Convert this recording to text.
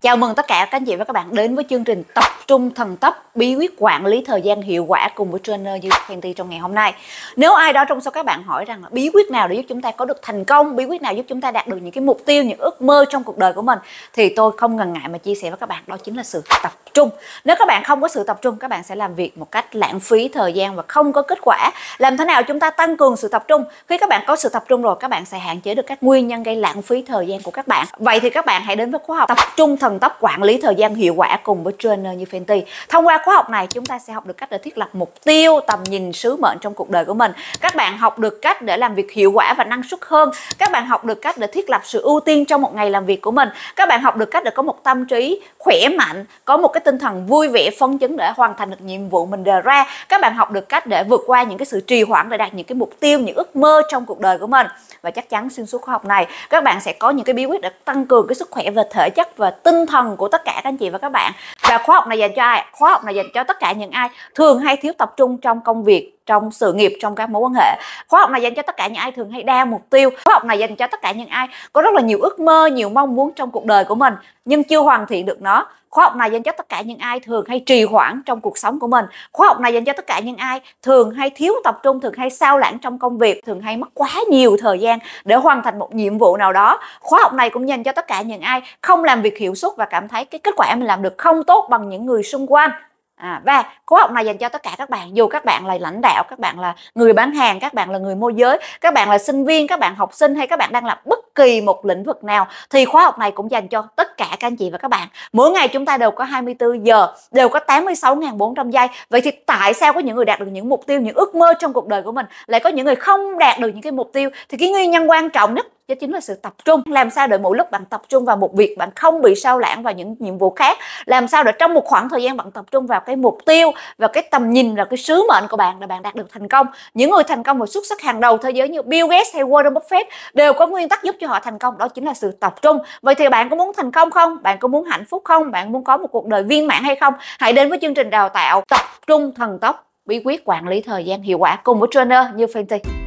Chào mừng tất cả các anh chị và các bạn đến với chương trình tập trung thần tốc bí quyết quản lý thời gian hiệu quả cùng với trainer Duy Fenty trong ngày hôm nay. Nếu ai đó trong số các bạn hỏi rằng là bí quyết nào để giúp chúng ta có được thành công, bí quyết nào giúp chúng ta đạt được những cái mục tiêu, những ước mơ trong cuộc đời của mình thì tôi không ngần ngại mà chia sẻ với các bạn đó chính là sự tập trung. Nếu các bạn không có sự tập trung, các bạn sẽ làm việc một cách lãng phí thời gian và không có kết quả. Làm thế nào chúng ta tăng cường sự tập trung? Khi các bạn có sự tập trung rồi, các bạn sẽ hạn chế được các nguyên nhân gây lãng phí thời gian của các bạn. Vậy thì các bạn hãy đến với khóa học tập trung thần sần tốc quản lý thời gian hiệu quả cùng với trainer như Fenty. Thông qua khóa học này chúng ta sẽ học được cách để thiết lập mục tiêu, tầm nhìn, sứ mệnh trong cuộc đời của mình. Các bạn học được cách để làm việc hiệu quả và năng suất hơn. Các bạn học được cách để thiết lập sự ưu tiên trong một ngày làm việc của mình. Các bạn học được cách để có một tâm trí khỏe mạnh, có một cái tinh thần vui vẻ, phấn chấn để hoàn thành được nhiệm vụ mình đề ra. Các bạn học được cách để vượt qua những cái sự trì hoãn để đạt những cái mục tiêu, những ước mơ trong cuộc đời của mình. Và chắc chắn xuyên suốt khóa học này, các bạn sẽ có những cái bí quyết để tăng cường cái sức khỏe về thể chất và tinh tinh thần của tất cả các anh chị và các bạn và khóa học này dành cho ai khóa học này dành cho tất cả những ai thường hay thiếu tập trung trong công việc trong sự nghiệp trong các mối quan hệ khóa học này dành cho tất cả những ai thường hay đa mục tiêu khóa học này dành cho tất cả những ai có rất là nhiều ước mơ nhiều mong muốn trong cuộc đời của mình nhưng chưa hoàn thiện được nó khóa học này dành cho tất cả những ai thường hay trì hoãn trong cuộc sống của mình khóa học này dành cho tất cả những ai thường hay thiếu tập trung thường hay sao lãng trong công việc thường hay mất quá nhiều thời gian để hoàn thành một nhiệm vụ nào đó khóa học này cũng dành cho tất cả những ai không làm việc hiệu suất và cảm thấy cái kết quả mình làm được không tốt bằng những người xung quanh À, và khóa học này dành cho tất cả các bạn dù các bạn là lãnh đạo các bạn là người bán hàng các bạn là người môi giới các bạn là sinh viên các bạn học sinh hay các bạn đang làm bất kỳ một lĩnh vực nào thì khóa học này cũng dành cho tất cả các anh chị và các bạn mỗi ngày chúng ta đều có 24 giờ đều có 86.400 giây vậy thì tại sao có những người đạt được những mục tiêu những ước mơ trong cuộc đời của mình lại có những người không đạt được những cái mục tiêu thì cái nguyên nhân quan trọng nhất đó chính là sự tập trung làm sao để mỗi lúc bạn tập trung vào một việc bạn không bị sao lãng vào những nhiệm vụ khác làm sao để trong một khoảng thời gian bạn tập trung vào cái mục tiêu và cái tầm nhìn và cái sứ mệnh của bạn là bạn đạt được thành công những người thành công và xuất sắc hàng đầu thế giới như Bill Gates hay Warren Buffett đều có nguyên tắc giúp cho họ thành công đó chính là sự tập trung vậy thì bạn có muốn thành công không bạn có muốn hạnh phúc không bạn muốn có một cuộc đời viên mãn hay không hãy đến với chương trình đào tạo tập trung thần tốc bí quyết quản lý thời gian hiệu quả cùng với trainer như Fenty